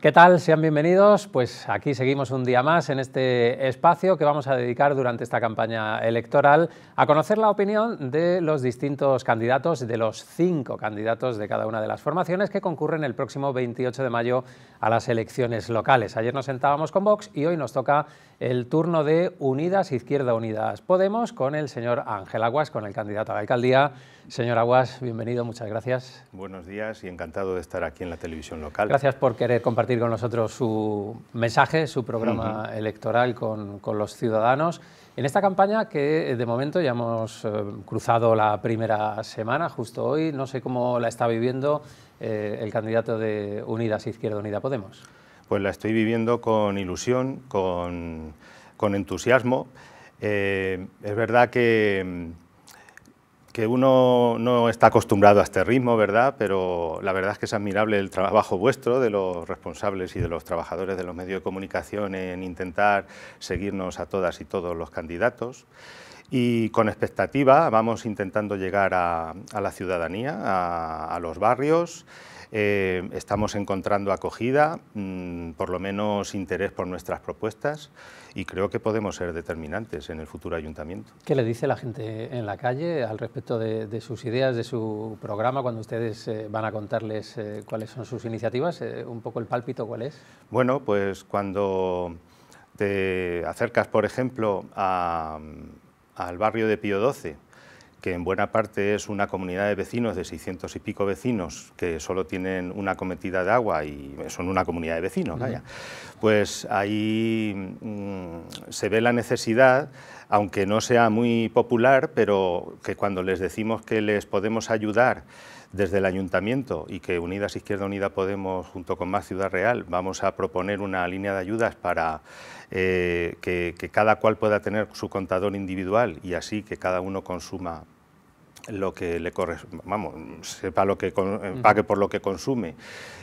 ¿Qué tal? Sean bienvenidos. Pues aquí seguimos un día más en este espacio que vamos a dedicar durante esta campaña electoral a conocer la opinión de los distintos candidatos, de los cinco candidatos de cada una de las formaciones que concurren el próximo 28 de mayo a las elecciones locales. Ayer nos sentábamos con Vox y hoy nos toca el turno de Unidas Izquierda Unidas Podemos con el señor Ángel Aguas, con el candidato a la alcaldía. Señor Aguas, bienvenido, muchas gracias. Buenos días y encantado de estar aquí en la televisión local. Gracias por querer compartir con nosotros su mensaje, su programa electoral con, los ciudadanos. En esta campaña que eh, de momento ya hemos eh, cruzado la primera semana, justo hoy, no sé cómo la está viviendo eh, el candidato de Unidas Izquierda Unida Podemos pues la estoy viviendo con ilusión, con, entusiasmo. Eh, es verdad que, que uno no está acostumbrado a este ritmo, ¿verdad? Pero la verdad es que es admirable el trabajo vuestro, de los responsables y de los trabajadores de los medios de comunicación en intentar seguirnos a todas y todos los candidatos. Y con expectativa vamos intentando llegar a, la ciudadanía, a los barrios eh, estamos encontrando acogida, mm, por lo menos interés por nuestras propuestas y creo que podemos ser determinantes en el futuro ayuntamiento. ¿Qué le dice la gente en la calle al respecto de, sus ideas, de su programa, cuando ustedes eh, van a contarles eh, cuáles son sus iniciativas? ¿Un poco el pálpito cuál es? Bueno, pues cuando te acercas, por ejemplo, mm, al barrio de Pío XII, que en buena parte es una comunidad de vecinos, de 600 y pico vecinos, que solo tienen una cometida de agua y son una comunidad de vecinos, vaya. pues ahí mm, se ve la necesidad, aunque no sea muy popular, pero que cuando les decimos que les podemos ayudar, desde el Ayuntamiento y que Unidas Izquierda Unida Podemos, junto con Más Ciudad Real, vamos a proponer una línea de ayudas para eh, que, cada cual pueda tener su contador individual y así que cada uno consuma lo que le corresponde, vamos, sepa lo que eh, pague por lo que consume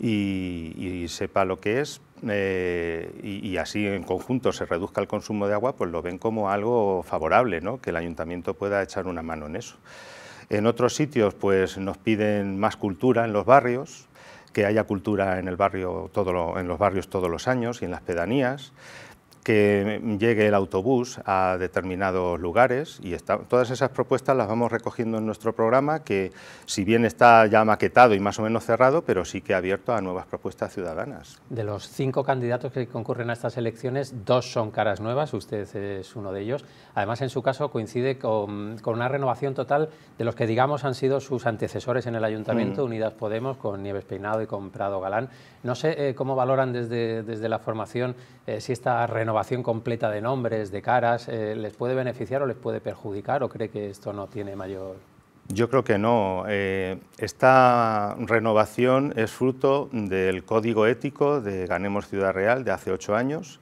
y, sepa lo que es eh, y, y, así en conjunto se reduzca el consumo de agua, pues lo ven como algo favorable, ¿no? que el ayuntamiento pueda echar una mano en eso. En otros sitios pues, nos piden más cultura en los barrios, que haya cultura en, el barrio todo en los barrios todos los años y en las pedanías que llegue el autobús a determinados lugares y todas esas propuestas las vamos recogiendo en nuestro programa que si bien está ya maquetado y más o menos cerrado, pero sí que abierto a nuevas propuestas ciudadanas. De los cinco candidatos que concurren a estas elecciones, dos son caras nuevas, usted es uno de ellos. Además, en su caso coincide con, una renovación total de los que digamos han sido sus antecesores en el Ayuntamiento, mm. Unidas Podemos, con Nieves Peinado y con Prado Galán. No sé eh, cómo valoran desde, la formación eh, si esta renovación completa de nombres, de caras, eh, les puede beneficiar o les puede perjudicar o cree que esto no tiene mayor... Yo creo que no. esta renovación es fruto del código ético de Ganemos Ciudad Real de hace ocho años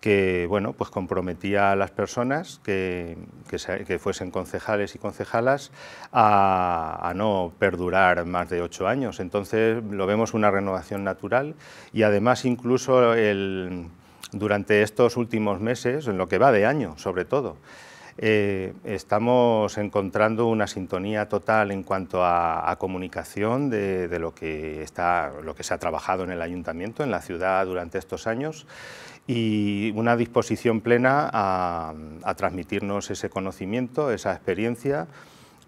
que bueno, pues comprometía a las personas que, que, fuesen concejales y concejalas a, a, no perdurar más de ocho años. Entonces lo vemos una renovación natural y además incluso el, durante estos últimos meses, en lo que va de año sobre todo, eh, estamos encontrando una sintonía total en cuanto a, comunicación de, lo, que está, lo que se ha trabajado en el ayuntamiento, en la ciudad durante estos años y una disposición plena a, transmitirnos ese conocimiento, esa experiencia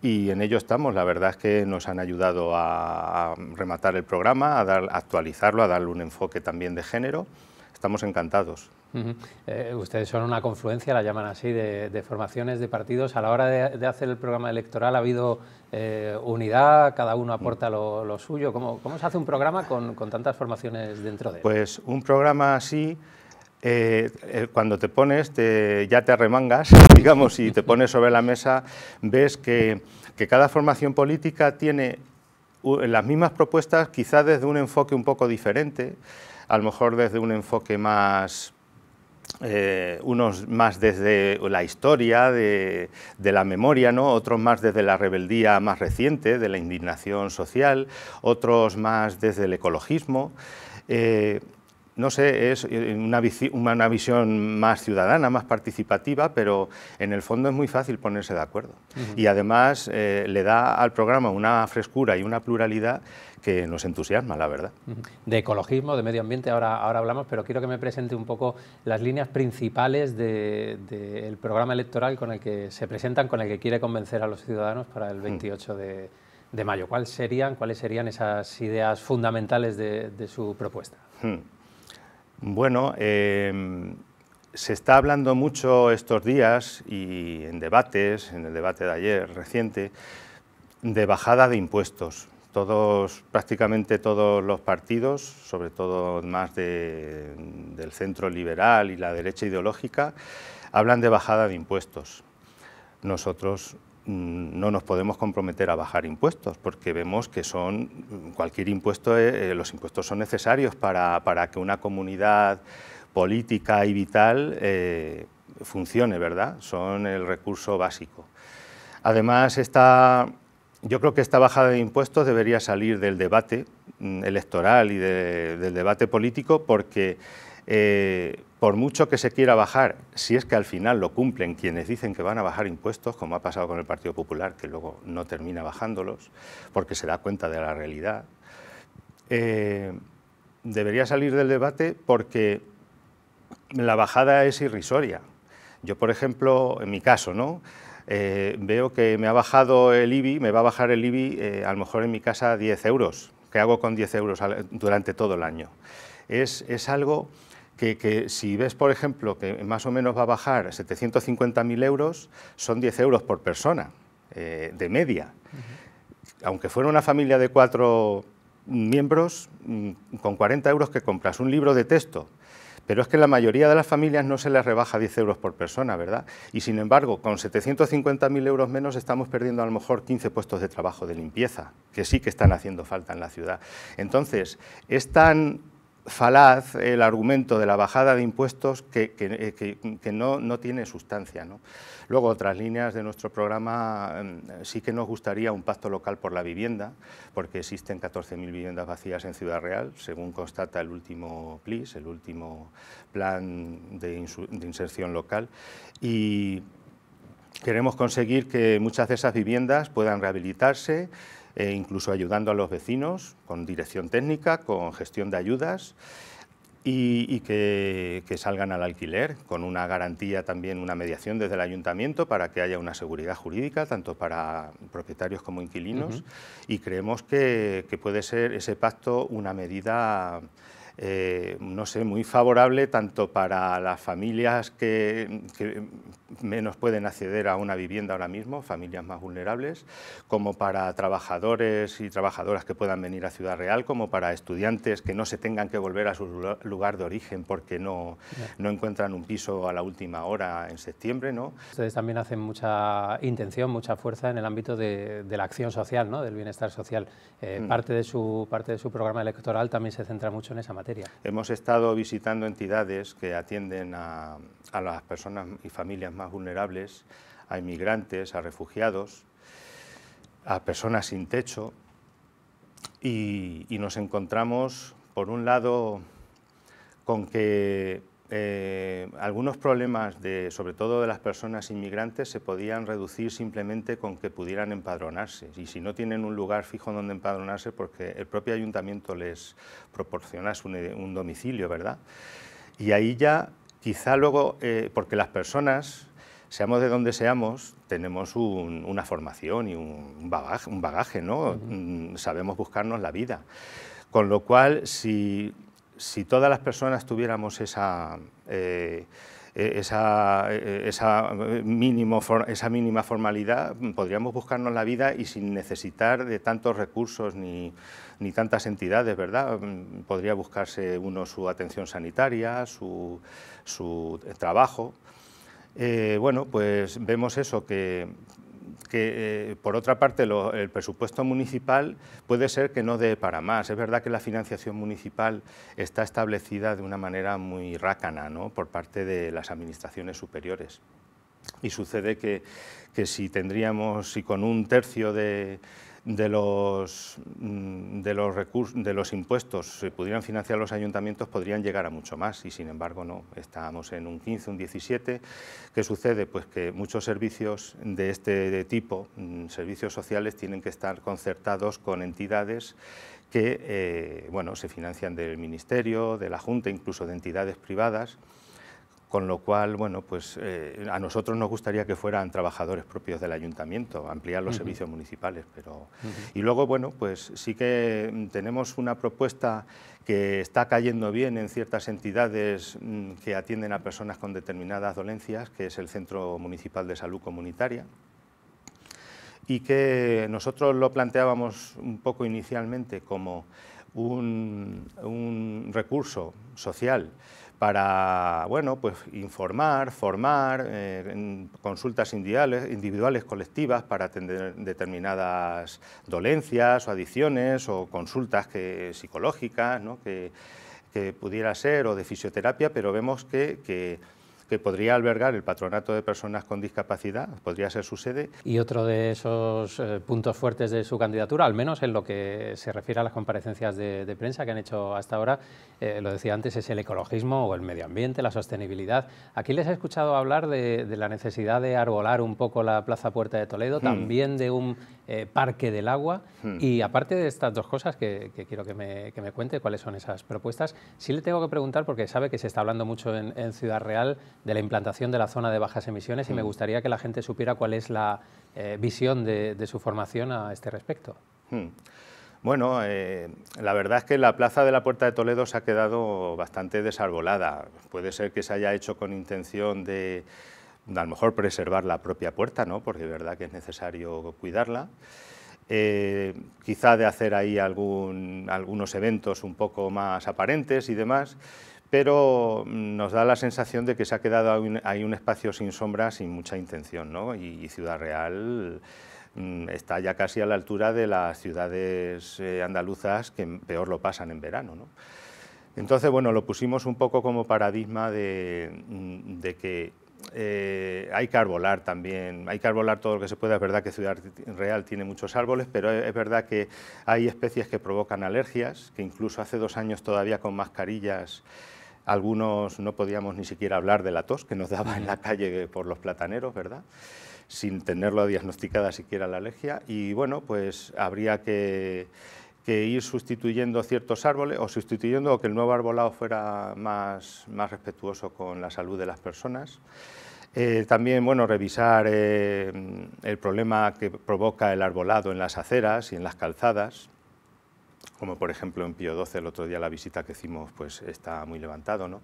y en ello estamos. La verdad es que nos han ayudado a, rematar el programa, a, dar, a actualizarlo, a darle un enfoque también de género. Estamos encantados. Eh, ustedes son una confluencia, la llaman así, de, formaciones, de partidos. A la hora de, hacer el programa electoral ha habido eh, unidad, cada uno aporta lo, suyo. ¿Cómo, se hace un programa con, tantas formaciones dentro de él? Pues un programa así, eh, cuando te pones, te, ya te arremangas, digamos, y te pones sobre la mesa, ves que, cada formación política tiene las mismas propuestas, quizá desde un enfoque un poco diferente, a lo mejor desde un enfoque más eh, unos más desde la historia, de, la memoria, ¿no? otros más desde la rebeldía más reciente, de la indignación social, otros más desde el ecologismo. Eh, no sé, es eh, una, una, visión más ciudadana, más participativa, pero en el fondo es muy fácil ponerse de acuerdo. Y además eh, le da al programa una frescura y una pluralidad que nos entusiasma, la verdad. De ecologismo, de medio ambiente, ahora, ahora hablamos, pero quiero que me presente un poco las líneas principales del programa electoral con el que se presentan, con el que quiere convencer a los ciudadanos para el 28 mm. de, de, mayo. ¿Cuáles serían, ¿Cuáles serían esas ideas fundamentales de, su propuesta? Mm. Bueno, eh, se está hablando mucho estos días y en debates, en el debate de ayer reciente, de bajada de impuestos. Todos, prácticamente todos los partidos, sobre todo más del centro liberal y la derecha ideológica, hablan de bajada de impuestos. Nosotros Mm, no nos podemos comprometer a bajar impuestos, porque vemos que son, mm, cualquier impuesto, eh, eh, los impuestos son necesarios para, que una comunidad política y vital eh, funcione, ¿verdad? Son el recurso básico. Además, esta, yo creo que esta bajada de impuestos debería salir del debate mm, electoral y del debate político, porque eh, por mucho que se quiera bajar, si es que al final lo cumplen quienes dicen que van a bajar impuestos, como ha pasado con el Partido Popular, que luego no termina bajándolos, porque se da cuenta de la realidad, eh, debería salir del debate porque la bajada es irrisoria. Yo, por ejemplo, en mi caso, ¿no? Eh, veo que me ha bajado el IBI, me va a bajar el IBI a lo mejor en mi casa 10 euros. ¿Qué hago con 10 euros durante todo el año? Es, es algo que, si ves, por ejemplo, que más o menos va a bajar 750.000 euros, son 10 euros por persona, eh, de media. Aunque fuera una familia de cuatro miembros, mm, con 40 euros que compras un libro de texto, pero es que la mayoría de las familias no se les rebaja 10 euros por persona, ¿verdad? Y sin embargo, con 750.000 euros menos estamos perdiendo a lo mejor 15 puestos de trabajo de limpieza, que sí que están haciendo falta en la ciudad. Entonces, es tan falaz el argumento de la bajada de impuestos que, que, eh, no, tiene sustancia. Luego, otras líneas de nuestro programa mm, sí que nos gustaría un pacto local por la vivienda, porque existen 14.000 viviendas vacías en Ciudad Real, según constata el último PLIS, el último plan de, de inserción local, y queremos conseguir que muchas de esas viviendas puedan rehabilitarse, e incluso ayudando a los vecinos con dirección técnica, con gestión de ayudas y, que, salgan al alquiler con una garantía también, una mediación desde el ayuntamiento para que haya una seguridad jurídica tanto para propietarios como inquilinos y creemos que, puede ser ese pacto una medida... Eh, no sé, muy favorable tanto para las familias que menos pueden acceder a una vivienda ahora mismo, familias más vulnerables, como para trabajadores y trabajadoras que puedan venir a Ciudad Real, como para estudiantes que no se tengan que volver a su lugar de origen porque no, no encuentran un piso a la última hora en septiembre. ¿no? Ustedes también hacen mucha intención, mucha fuerza en el ámbito de, la acción social, ¿no? del bienestar social. Eh, mm. parte, de su, parte de su programa electoral también se centra mucho en esa materia. Hemos estado visitando entidades que atienden a a las personas y familias más vulnerables, a inmigrantes, a refugiados, a personas sin techo y, nos encontramos, por un lado, con que eh, algunos problemas, de, sobre todo de las personas inmigrantes, se podían reducir simplemente con que pudieran empadronarse. Y si no tienen un lugar fijo donde empadronarse, porque el propio ayuntamiento les proporciona un domicilio, ¿verdad? Y ahí ya quizá luego, eh, porque las personas, seamos de donde seamos, tenemos una formación y un bagaje, un bagaje ¿no? Mm, sabemos buscarnos la vida. Con lo cual, si, todas las personas tuviéramos esa... Eh, eh, eh, eh, esa, mínima formalidad, mm, podríamos buscarnos la vida y sin necesitar de tantos recursos ni, tantas entidades, ¿verdad? Mm, podría buscarse uno su atención sanitaria, su, su trabajo. bueno, pues vemos eso, que que, eh, por otra parte, el presupuesto municipal puede ser que no dé para más. Es verdad que la financiación municipal está establecida de una manera muy rácana por parte de las administraciones superiores. Y sucede que, que si tendríamos, si con un tercio de, de los, mm, de los, recursos, de los impuestos si pudieran financiar los ayuntamientos podrían llegar a mucho más y sin embargo no, estábamos en un 15, un 17. ¿Qué sucede? Pues que muchos servicios de este tipo, mm, servicios sociales, tienen que estar concertados con entidades que eh, se financian del Ministerio, de la Junta, incluso de entidades privadas con lo cual, bueno, pues eh, a nosotros nos gustaría que fueran trabajadores propios del ayuntamiento, ampliar los servicios municipales, pero... Y luego, bueno, pues sí que tenemos una propuesta que está cayendo bien en ciertas entidades mm, que atienden a personas con determinadas dolencias, que es el Centro Municipal de Salud Comunitaria, y que nosotros lo planteábamos un poco inicialmente como un recurso social para bueno, pues, informar, formar, eh, consultas individuales, individuales, colectivas para atender determinadas dolencias o adicciones o consultas que, psicológicas que, pudiera ser o de fisioterapia, pero vemos que, que que podría albergar el Patronato de Personas con Discapacidad, podría ser su sede. Y otro de esos eh, puntos fuertes de su candidatura, al menos en lo que se refiere a las comparecencias de, prensa que han hecho hasta ahora, eh, lo decía antes, es el ecologismo o el medio ambiente, la sostenibilidad. Aquí les he escuchado hablar de, la necesidad de arbolar un poco la Plaza Puerta de Toledo, hmm. también de un eh, parque del agua. Hmm. Y aparte de estas dos cosas que, quiero que me, cuente, cuáles son esas propuestas, sí le tengo que preguntar, porque sabe que se está hablando mucho en, Ciudad Real de la implantación de la zona de bajas emisiones y me hmm. gustaría que la gente supiera cuál es la eh, visión de, su formación a este respecto. Hmm. Bueno, eh, la verdad es que la plaza de la Puerta de Toledo se ha quedado bastante desarbolada. Puede ser que se haya hecho con intención de a lo mejor preservar la propia puerta, ¿no? porque es verdad que es necesario cuidarla. Eh, quizá de hacer ahí algunos eventos un poco más aparentes y demás, pero nos da la sensación de que se ha quedado ahí un, espacio sin sombra, sin mucha intención, ¿no? y, Ciudad Real mm, está ya casi a la altura de las ciudades eh, andaluzas que peor lo pasan en verano. Entonces, bueno, lo pusimos un poco como paradigma de mm, que eh, hay que arbolar también, hay que arbolar todo lo que se pueda. Es verdad que Ciudad Real tiene muchos árboles, pero es verdad que hay especies que provocan alergias, que incluso hace dos años todavía con mascarillas algunos no podíamos ni siquiera hablar de la tos que nos daba en la mm. calle por los plataneros, ¿verdad? Sin tenerlo diagnosticada siquiera la alergia. Y bueno, pues habría que que ir sustituyendo ciertos árboles o sustituyendo o que el nuevo arbolado fuera más, respetuoso con la salud de las personas. Eh, también bueno, revisar eh, el problema que provoca el arbolado en las aceras y en las calzadas, como por ejemplo en Pío XII, el otro día la visita que hicimos pues, está muy levantado. ¿no?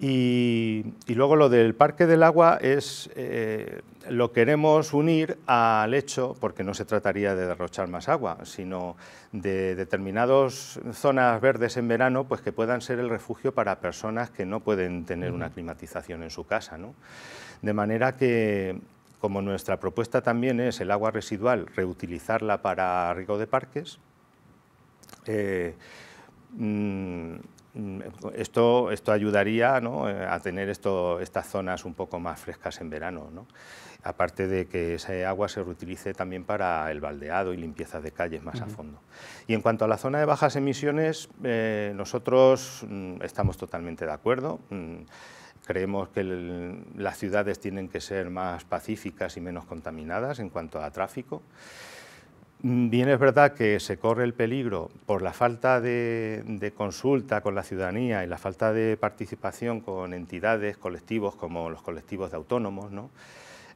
Y, luego lo del Parque del Agua es, eh, lo queremos unir al hecho, porque no se trataría de derrochar más agua, sino de determinadas zonas verdes en verano, pues que puedan ser el refugio para personas que no pueden tener una climatización en su casa. De manera que como nuestra propuesta también es el agua residual, reutilizarla para riego de parques, eh, mm, esto, esto ayudaría eh, a tener esto, estas zonas un poco más frescas en verano. Aparte de que esa agua se reutilice también para el baldeado y limpieza de calles más a fondo. Y en cuanto a la zona de bajas emisiones, eh, nosotros mm, estamos totalmente de acuerdo. Mm, creemos que las ciudades tienen que ser más pacíficas y menos contaminadas en cuanto a tráfico. Mm, bien es verdad que se corre el peligro por la falta de, consulta con la ciudadanía y la falta de participación con entidades, colectivos como los colectivos de autónomos, ¿no?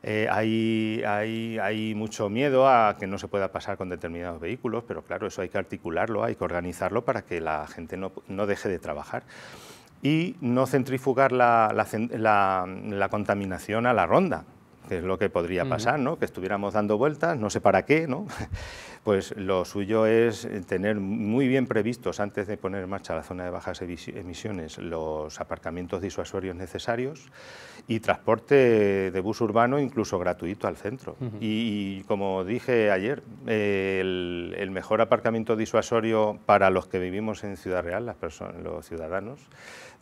Eh, hay, mucho miedo a que no se pueda pasar con determinados vehículos, pero claro, eso hay que articularlo, hay que organizarlo para que la gente no, deje de trabajar y no centrifugar la contaminación a la ronda que es lo que podría pasar, ¿no? que estuviéramos dando vueltas, no sé para qué, ¿no? pues lo suyo es tener muy bien previstos, antes de poner en marcha la zona de bajas emisiones, los aparcamientos disuasorios necesarios y transporte de bus urbano, incluso gratuito, al centro. y, como dije ayer, el, mejor aparcamiento disuasorio para los que vivimos en Ciudad Real, las los ciudadanos,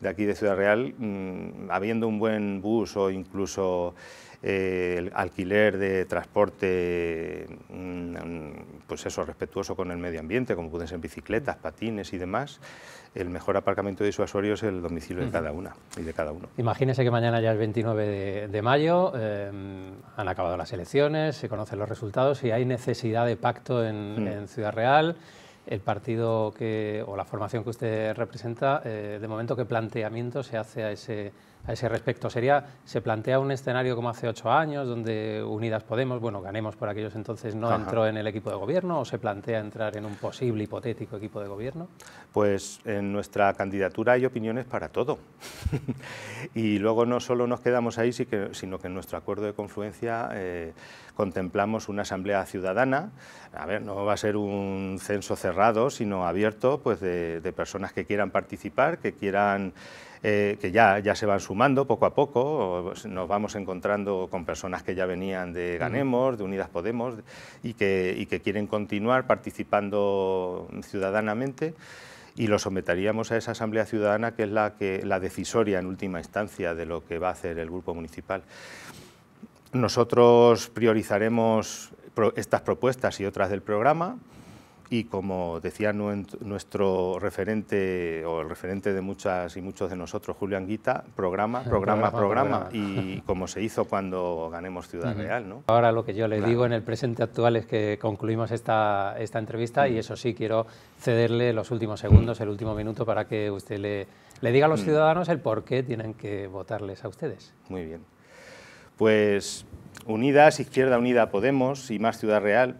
de aquí de Ciudad Real, mm, habiendo un buen bus o incluso eh, el alquiler de transporte, mm, pues eso, respetuoso con el medio ambiente, como pueden ser bicicletas, patines y demás, el mejor aparcamiento de disuasorio es el domicilio de cada una y de cada uno. Imagínese que mañana ya es 29 de, mayo, em, han acabado las elecciones, se conocen los resultados y hay necesidad de pacto en mm. Ciudad Real el partido que, o la formación que usted representa, eh, de momento, ¿qué planteamiento se hace a ese a ese respecto? ¿Sería, ¿Se plantea un escenario como hace ocho años, donde Unidas Podemos, bueno, ganemos por aquellos entonces, no entró en el equipo de gobierno, o se plantea entrar en un posible, hipotético equipo de gobierno? Pues en nuestra candidatura hay opiniones para todo. y luego no solo nos quedamos ahí, sino que en nuestro acuerdo de confluencia eh, contemplamos una asamblea ciudadana. A ver, no va a ser un censo cerrado, sino abierto pues de, de personas que quieran participar, que quieran eh, que ya, se van sumando poco a poco, pues, nos vamos encontrando con personas que ya venían de Ganemos, de Unidas Podemos, y que, y que quieren continuar participando ciudadanamente y lo someteríamos a esa asamblea ciudadana que es la, que, la decisoria en última instancia de lo que va a hacer el grupo municipal. Nosotros priorizaremos estas propuestas y otras del programa, y como decía nuestro referente o el referente de muchas y muchos de nosotros, Julián Guita, programa, programa, programa, y como se hizo cuando ganemos Ciudad Real. ¿no? Ahora lo que yo le digo en el presente actual es que concluimos esta, esta entrevista y eso sí, quiero cederle los últimos segundos, el último minuto para que usted le, le diga a los mm. ciudadanos el por qué tienen que votarles a ustedes. Muy bien. Pues Unidas, Izquierda Unida Podemos y Más Ciudad Real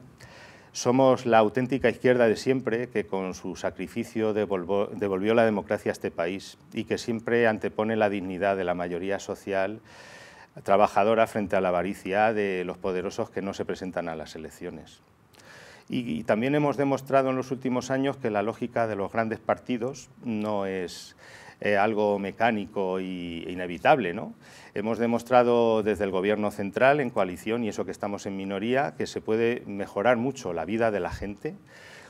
somos la auténtica izquierda de siempre que con su sacrificio devolvió la democracia a este país y que siempre antepone la dignidad de la mayoría social trabajadora frente a la avaricia de los poderosos que no se presentan a las elecciones. y también hemos demostrado en los últimos años que la lógica de los grandes partidos no es eh, algo mecánico e inevitable. ¿no? Hemos demostrado desde el Gobierno central, en coalición, y eso que estamos en minoría, que se puede mejorar mucho la vida de la gente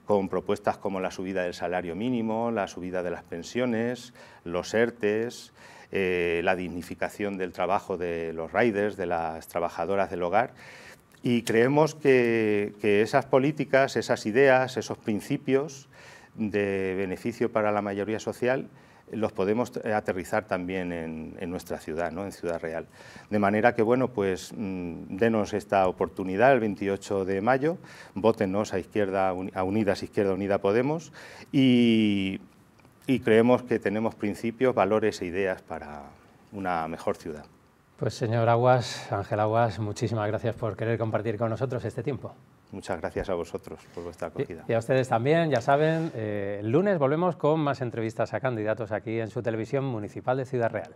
con propuestas como la subida del salario mínimo, la subida de las pensiones, los ERTES, eh, la dignificación del trabajo de los riders, de las trabajadoras del hogar. Y creemos que, que, esas políticas, esas ideas, esos principios de beneficio para la mayoría social los podemos eh, aterrizar también en, nuestra ciudad, en Ciudad Real. De manera que, bueno, pues mm, denos esta oportunidad el 28 de mayo, votenos a, Izquierda, a Unidas Izquierda Unida Podemos y, y creemos que tenemos principios, valores e ideas para una mejor ciudad. Pues señor Aguas, Ángel Aguas, muchísimas gracias por querer compartir con nosotros este tiempo. Muchas gracias a vosotros por vuestra acogida. Y, a ustedes también, ya saben, eh, el lunes volvemos con más entrevistas a candidatos aquí en su televisión municipal de Ciudad Real.